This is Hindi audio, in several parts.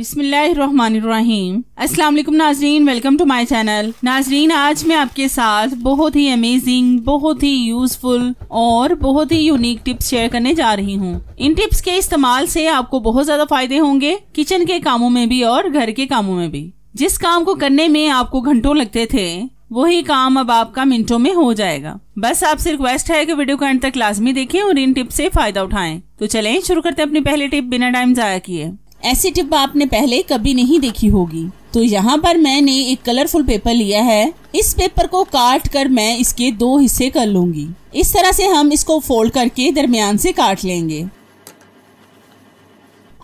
बिस्मिल्लाहिर्रहमानिर्रहीम अस्सलाम वालेकुम नाजरीन वेलकम टू माय चैनल नाजरीन आज मैं आपके साथ बहुत ही अमेजिंग बहुत ही यूजफुल और बहुत ही यूनिक टिप्स शेयर करने जा रही हूँ इन टिप्स के इस्तेमाल से आपको बहुत ज्यादा फायदे होंगे किचन के कामों में भी और घर के कामों में भी जिस काम को करने में आपको घंटों लगते थे वही काम अब आपका मिनटों में हो जाएगा बस आपसे रिक्वेस्ट है कि वीडियो को एंड तक लाजमी देखें और इन टिप्स से फायदा उठाएं। तो चलें शुरू करते हैं अपनी पहली टिप बिना टाइम जाया किए ऐसी टिप आपने पहले कभी नहीं देखी होगी तो यहाँ पर मैंने एक कलरफुल पेपर लिया है इस पेपर को काट कर मैं इसके दो हिस्से कर लूंगी इस तरह से हम इसको फोल्ड करके दरमियान से काट लेंगे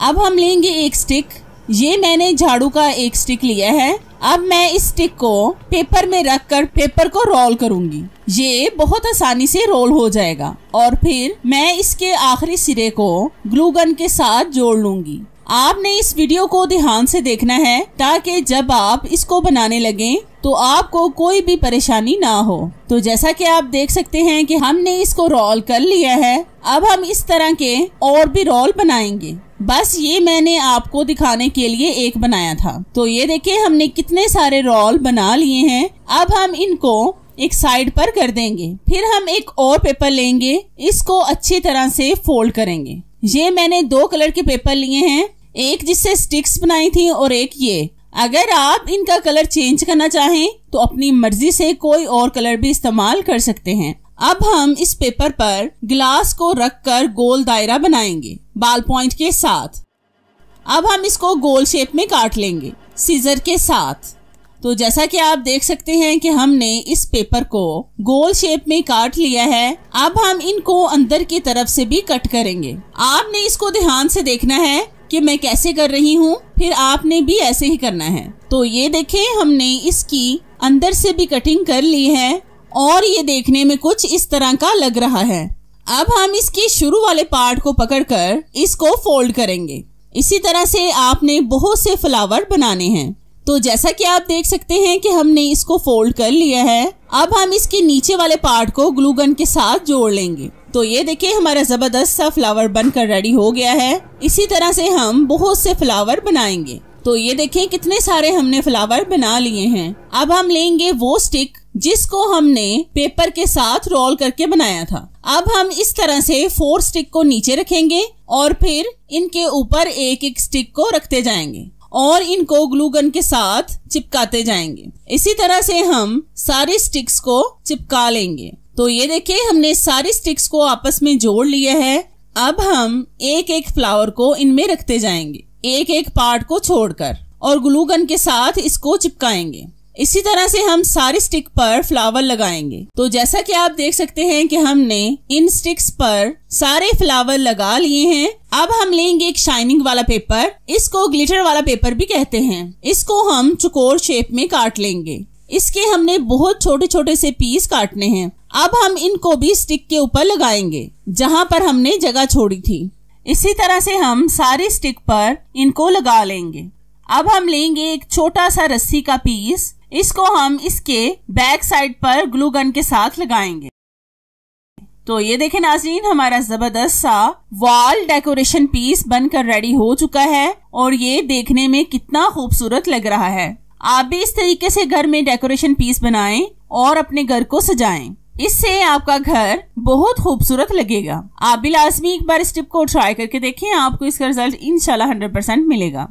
अब हम लेंगे एक स्टिक ये मैंने झाड़ू का एक स्टिक लिया है अब मैं इस स्टिक को पेपर में रख कर पेपर को रोल करूंगी ये बहुत आसानी से रोल हो जाएगा और फिर मैं इसके आखिरी सिरे को ग्लू गन के साथ जोड़ लूंगी आपने इस वीडियो को ध्यान से देखना है ताकि जब आप इसको बनाने लगे तो आपको कोई भी परेशानी ना हो तो जैसा कि आप देख सकते हैं कि हमने इसको रोल कर लिया है अब हम इस तरह के और भी रोल बनाएंगे बस ये मैंने आपको दिखाने के लिए एक बनाया था तो ये देखिए हमने कितने सारे रोल बना लिए हैं अब हम इनको एक साइड पर कर देंगे फिर हम एक और पेपर लेंगे इसको अच्छी तरह से फोल्ड करेंगे ये मैंने दो कलर के पेपर लिए हैं एक जिससे स्टिक्स बनाई थी और एक ये अगर आप इनका कलर चेंज करना चाहें तो अपनी मर्जी से कोई और कलर भी इस्तेमाल कर सकते हैं अब हम इस पेपर पर ग्लास को रख कर गोल दायरा बनाएंगे बाल पॉइंट के साथ अब हम इसको गोल शेप में काट लेंगे सीजर के साथ तो जैसा कि आप देख सकते हैं कि हमने इस पेपर को गोल शेप में काट लिया है अब हम इनको अंदर की तरफ से भी कट करेंगे आपने इसको ध्यान से देखना है कि मैं कैसे कर रही हूँ फिर आपने भी ऐसे ही करना है तो ये देखे हमने इसकी अंदर से भी कटिंग कर ली है और ये देखने में कुछ इस तरह का लग रहा है अब हम इसके शुरू वाले पार्ट को पकड़कर इसको फोल्ड करेंगे इसी तरह से आपने बहुत से फ्लावर बनाने हैं तो जैसा कि आप देख सकते हैं कि हमने इसको फोल्ड कर लिया है अब हम इसके नीचे वाले पार्ट को ग्लूगन के साथ जोड़ लेंगे तो ये देखिए हमारा ज़बरदस्त सा फ्लावर बनकर रेडी हो गया है इसी तरह से हम बहुत से फ्लावर बनाएंगे तो ये देखें कितने सारे हमने फ्लावर बना लिए हैं अब हम लेंगे वो स्टिक जिसको हमने पेपर के साथ रोल करके बनाया था अब हम इस तरह से फोर स्टिक को नीचे रखेंगे और फिर इनके ऊपर एक एक स्टिक को रखते जाएंगे और इनको ग्लू गन के साथ चिपकाते जाएंगे इसी तरह से हम सारी स्टिक्स को चिपका लेंगे तो ये देखिए हमने सारी स्टिक्स को आपस में जोड़ लिया है अब हम एक एक फ्लावर को इनमें रखते जाएंगे एक एक पार्ट को छोड़कर और ग्लू गन के साथ इसको चिपकाएंगे इसी तरह से हम सारी स्टिक पर फ्लावर लगाएंगे तो जैसा कि आप देख सकते हैं कि हमने इन स्टिक्स पर सारे फ्लावर लगा लिए हैं अब हम लेंगे एक शाइनिंग वाला पेपर इसको ग्लिटर वाला पेपर भी कहते हैं इसको हम चकोर शेप में काट लेंगे इसके हमने बहुत छोटे छोटे से पीस काटने हैं अब हम इनको भी स्टिक के ऊपर लगाएंगे जहां पर हमने जगह छोड़ी थी इसी तरह से हम सारे स्टिक पर इनको लगा लेंगे अब हम लेंगे एक छोटा सा रस्सी का पीस इसको हम इसके बैक साइड पर ग्लू गन के साथ लगाएंगे तो ये देखें नाजरीन हमारा जबरदस्त सा वॉल डेकोरेशन पीस बनकर रेडी हो चुका है और ये देखने में कितना खूबसूरत लग रहा है आप भी इस तरीके से घर में डेकोरेशन पीस बनाएं और अपने घर को सजाएं इससे आपका घर बहुत खूबसूरत लगेगा आप भी लाजमी एक बार इस टिप को ट्राई करके देखें आपको इसका रिजल्ट इनशाला हंड्रेड परसेंट मिलेगा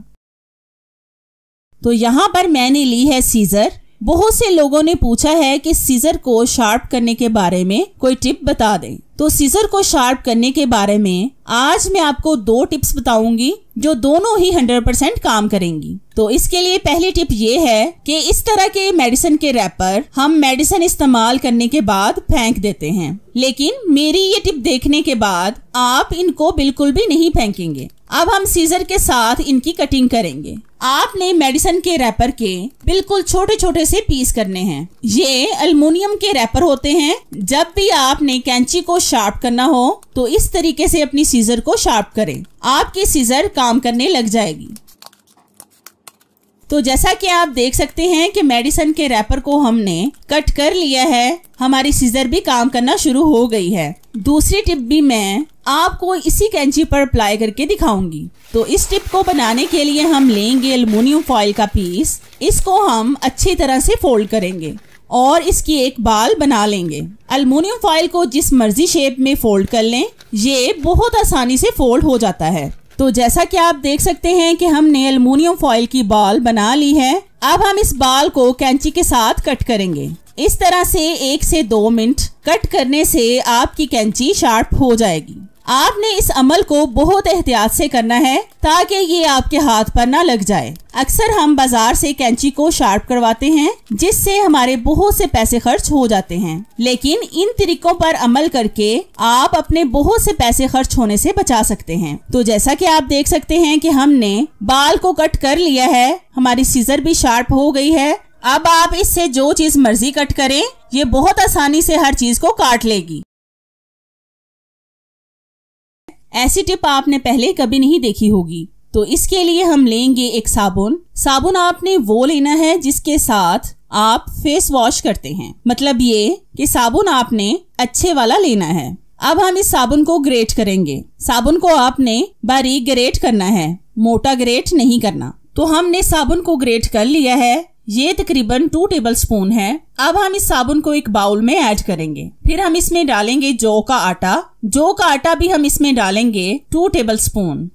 तो यहाँ पर मैंने ली है सीजर बहुत से लोगों ने पूछा है कि सीजर को शार्प करने के बारे में कोई टिप बता दें तो सीजर को शार्प करने के बारे में आज मैं आपको दो टिप्स बताऊंगी जो दोनों ही 100% काम करेंगी तो इसके लिए पहली टिप ये है कि इस तरह के मेडिसिन के रैपर हम मेडिसिन इस्तेमाल करने के बाद फेंक देते हैं लेकिन मेरी ये टिप देखने के बाद आप इनको बिल्कुल भी नहीं फेंकेंगे अब हम सीजर के साथ इनकी कटिंग करेंगे आपने मेडिसन के रैपर के बिल्कुल छोटे छोटे से पीस करने हैं ये अल्मोनियम के रैपर होते हैं जब भी आपने कैंची को शार्प करना हो तो इस तरीके से अपनी सीजर को शार्प करें आपकी सीजर काम करने लग जाएगी तो जैसा कि आप देख सकते हैं कि मेडिसन के रैपर को हमने कट कर लिया है हमारी सीजर भी काम करना शुरू हो गई है दूसरी टिप भी मैं आपको इसी कैंची पर अप्लाई करके दिखाऊंगी तो इस टिप को बनाने के लिए हम लेंगे अल्मोनियम फॉइल का पीस इसको हम अच्छी तरह से फोल्ड करेंगे और इसकी एक बाल बना लेंगे अलमोनियम फॉइल को जिस मर्जी शेप में फोल्ड कर लें ये बहुत आसानी से फोल्ड हो जाता है तो जैसा कि आप देख सकते हैं कि हमने अलमोनियम फॉइल की बाल बना ली है अब हम इस बाल को कैंची के साथ कट करेंगे इस तरह से एक से दो मिनट कट करने से आपकी कैंची शार्प हो जाएगी आपने इस अमल को बहुत एहतियात से करना है ताकि ये आपके हाथ पर ना लग जाए अक्सर हम बाजार से कैंची को शार्प करवाते हैं जिससे हमारे बहुत से पैसे खर्च हो जाते हैं लेकिन इन तरीकों पर अमल करके आप अपने बहुत से पैसे खर्च होने से बचा सकते हैं तो जैसा कि आप देख सकते हैं कि हमने बाल को कट कर लिया है हमारी सीजर भी शार्प हो गई है अब आप इससे जो चीज मर्जी कट करें ये बहुत आसानी से हर चीज को काट लेगी ऐसी टिप आपने पहले कभी नहीं देखी होगी तो इसके लिए हम लेंगे एक साबुन साबुन आपने वो लेना है जिसके साथ आप फेस वॉश करते हैं मतलब ये कि साबुन आपने अच्छे वाला लेना है अब हम इस साबुन को ग्रेट करेंगे साबुन को आपने बारीक ग्रेट करना है मोटा ग्रेट नहीं करना तो हमने साबुन को ग्रेट कर लिया है ये तकरीबन टू टेबल स्पून है अब हम इस साबुन को एक बाउल में ऐड करेंगे फिर हम इसमें डालेंगे जौ का आटा जौ का आटा भी हम इसमें डालेंगे टू टेबल स्पून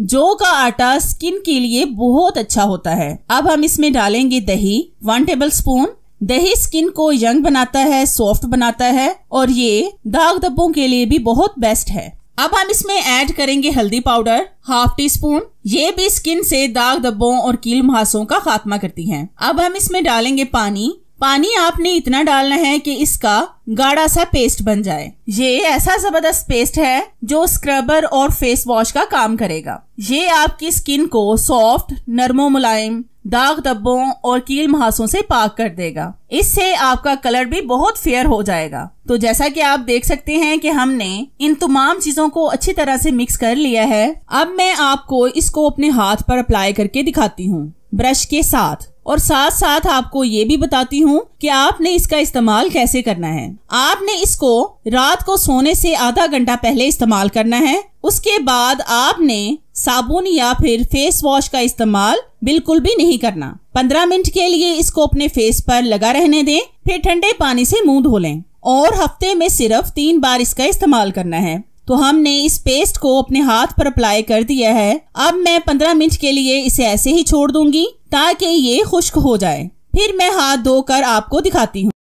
जौ का आटा स्किन के लिए बहुत अच्छा होता है अब हम इसमें डालेंगे दही वन टेबल स्पून दही स्किन को यंग बनाता है सॉफ्ट बनाता है और ये दाग धब्बों के लिए भी बहुत बेस्ट है अब हम इसमें ऐड करेंगे हल्दी पाउडर हाफ टी स्पून ये भी स्किन से दाग धब्बों और कील मुहासों का खात्मा करती हैं। अब हम इसमें डालेंगे पानी पानी आपने इतना डालना है कि इसका गाढ़ा सा पेस्ट बन जाए ये ऐसा जबरदस्त पेस्ट है जो स्क्रबर और फेस वॉश का काम करेगा ये आपकी स्किन को सॉफ्ट नरमो मुलायम दाग धब्बों और कील महासों से पाक कर देगा इससे आपका कलर भी बहुत फेयर हो जाएगा तो जैसा कि आप देख सकते हैं कि हमने इन तमाम चीजों को अच्छी तरह से मिक्स कर लिया है अब मैं आपको इसको अपने हाथ पर अप्लाई करके दिखाती हूँ ब्रश के साथ और साथ साथ आपको ये भी बताती हूँ कि आपने इसका इस्तेमाल कैसे करना है आपने इसको रात को सोने से आधा घंटा पहले इस्तेमाल करना है उसके बाद आपने साबुन या फिर फेस वॉश का इस्तेमाल बिल्कुल भी नहीं करना पंद्रह मिनट के लिए इसको अपने फेस पर लगा रहने दें फिर ठंडे पानी से मुंह धो लें और हफ्ते में सिर्फ तीन बार इसका इस्तेमाल करना है तो हमने इस पेस्ट को अपने हाथ पर अप्लाई कर दिया है अब मैं पंद्रह मिनट के लिए इसे ऐसे ही छोड़ दूंगी ताकि ये खुश्क हो जाए फिर मैं हाथ धोकर आपको दिखाती हूँ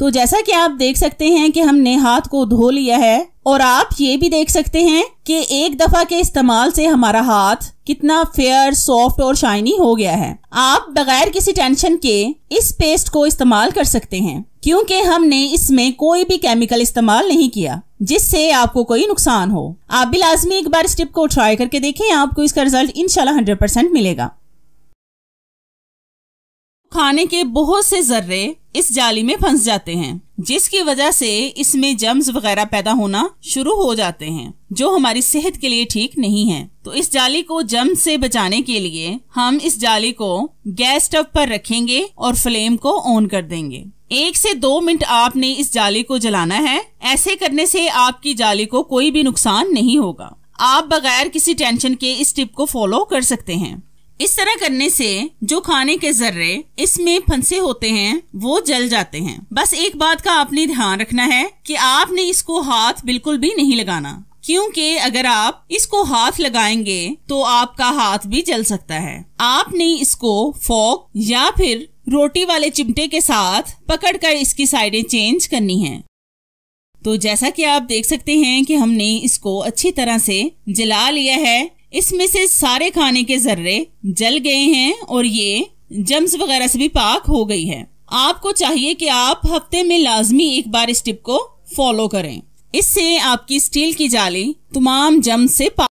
तो जैसा कि आप देख सकते हैं कि हमने हाथ को धो लिया है और आप ये भी देख सकते हैं कि एक दफा के इस्तेमाल से हमारा हाथ कितना फेयर सॉफ्ट और शाइनी हो गया है आप बगैर किसी टेंशन के इस पेस्ट को इस्तेमाल कर सकते हैं क्योंकि हमने इसमें कोई भी केमिकल इस्तेमाल नहीं किया जिससे आपको कोई नुकसान हो आप भी लाजमी एक बार स्टिप को ट्राई करके देखें आपको इसका रिजल्ट इनशाला हंड्रेड परसेंट मिलेगा खाने के बहुत से जर्रे इस जाली में फंस जाते हैं जिसकी वजह से इसमें जम्स वगैरह पैदा होना शुरू हो जाते हैं जो हमारी सेहत के लिए ठीक नहीं है तो इस जाली को जम से बचाने के लिए हम इस जाली को गैस स्टव पर रखेंगे और फ्लेम को ऑन कर देंगे एक से दो मिनट आपने इस जाली को जलाना है ऐसे करने से आपकी जाली को कोई भी नुकसान नहीं होगा आप बगैर किसी टेंशन के इस टिप को फॉलो कर सकते हैं इस तरह करने से जो खाने के जर्रे इसमें फंसे होते हैं वो जल जाते हैं बस एक बात का आपने ध्यान रखना है कि आपने इसको हाथ बिल्कुल भी नहीं लगाना क्योंकि अगर आप इसको हाथ लगाएंगे तो आपका हाथ भी जल सकता है आपने इसको फोक या फिर रोटी वाले चिमटे के साथ पकड़कर इसकी साइडें चेंज करनी है तो जैसा कि आप देख सकते हैं कि हमने इसको अच्छी तरह से जला लिया है इसमें से सारे खाने के जर्रे जल गए हैं और ये जम्स वगैरह से भी पाक हो गई है आपको चाहिए कि आप हफ्ते में लाजमी एक बार इस टिप को फॉलो करें इससे आपकी स्टील की जाली तमाम जम्स से पाक